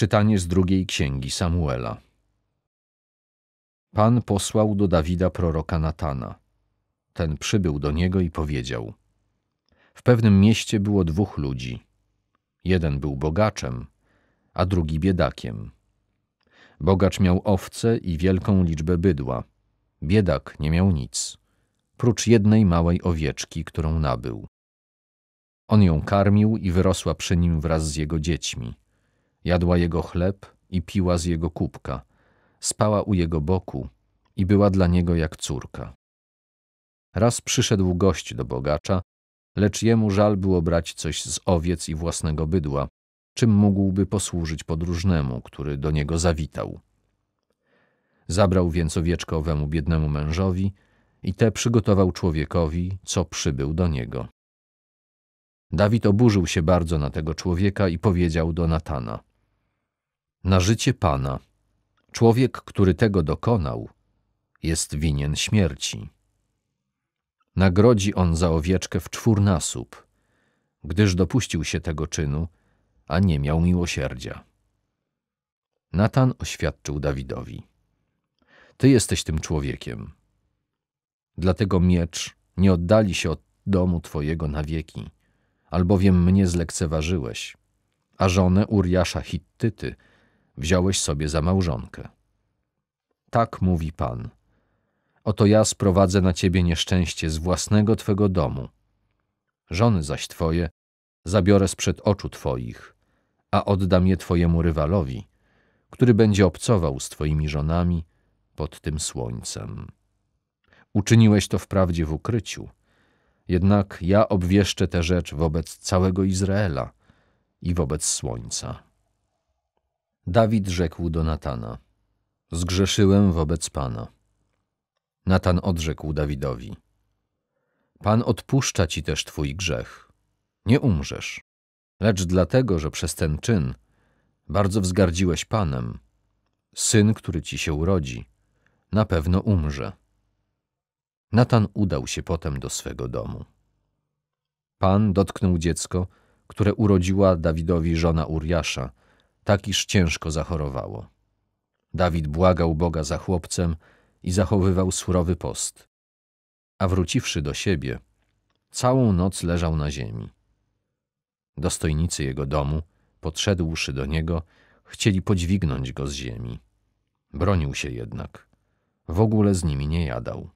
Czytanie z drugiej księgi Samuela. Pan posłał do Dawida proroka Natana. Ten przybył do niego i powiedział: W pewnym mieście było dwóch ludzi. Jeden był bogaczem, a drugi biedakiem. Bogacz miał owce i wielką liczbę bydła. Biedak nie miał nic, prócz jednej małej owieczki, którą nabył. On ją karmił i wyrosła przy nim wraz z jego dziećmi Jadła jego chleb i piła z jego kubka, spała u jego boku i była dla niego jak córka. Raz przyszedł gość do bogacza, lecz jemu żal było brać coś z owiec i własnego bydła, czym mógłby posłużyć podróżnemu, który do niego zawitał. Zabrał więc owieczkę owemu biednemu mężowi i te przygotował człowiekowi, co przybył do niego. Dawid oburzył się bardzo na tego człowieka i powiedział do Natana – na życie Pana. Człowiek, który tego dokonał, jest winien śmierci. Nagrodzi on za owieczkę w czwórnasób, gdyż dopuścił się tego czynu, a nie miał miłosierdzia. Natan oświadczył Dawidowi: Ty jesteś tym człowiekiem. Dlatego miecz nie oddali się od domu twojego na wieki, albowiem mnie zlekceważyłeś, a żonę Uriasza Hittyty wziąłeś sobie za małżonkę. Tak mówi Pan. Oto ja sprowadzę na ciebie nieszczęście z własnego twego domu. Żony zaś twoje zabiorę sprzed oczu twoich, a oddam je twojemu rywalowi, który będzie obcował z twoimi żonami pod tym słońcem. Uczyniłeś to wprawdzie w ukryciu, jednak ja obwieszczę tę rzecz wobec całego Izraela i wobec słońca. Dawid rzekł do Natana: Zgrzeszyłem wobec Pana. Natan odrzekł Dawidowi: Pan odpuszcza ci też twój grzech. Nie umrzesz, lecz dlatego, że przez ten czyn bardzo wzgardziłeś Panem. Syn, który ci się urodzi, na pewno umrze. Natan udał się potem do swego domu. Pan dotknął dziecko, które urodziła Dawidowi żona Uriasza, tak iż ciężko zachorowało. Dawid błagał Boga za chłopcem i zachowywał surowy post. A wróciwszy do siebie, całą noc leżał na ziemi. Dostojnicy jego domu, podszedłszy do niego, chcieli podźwignąć go z ziemi. Bronił się jednak. W ogóle z nimi nie jadał.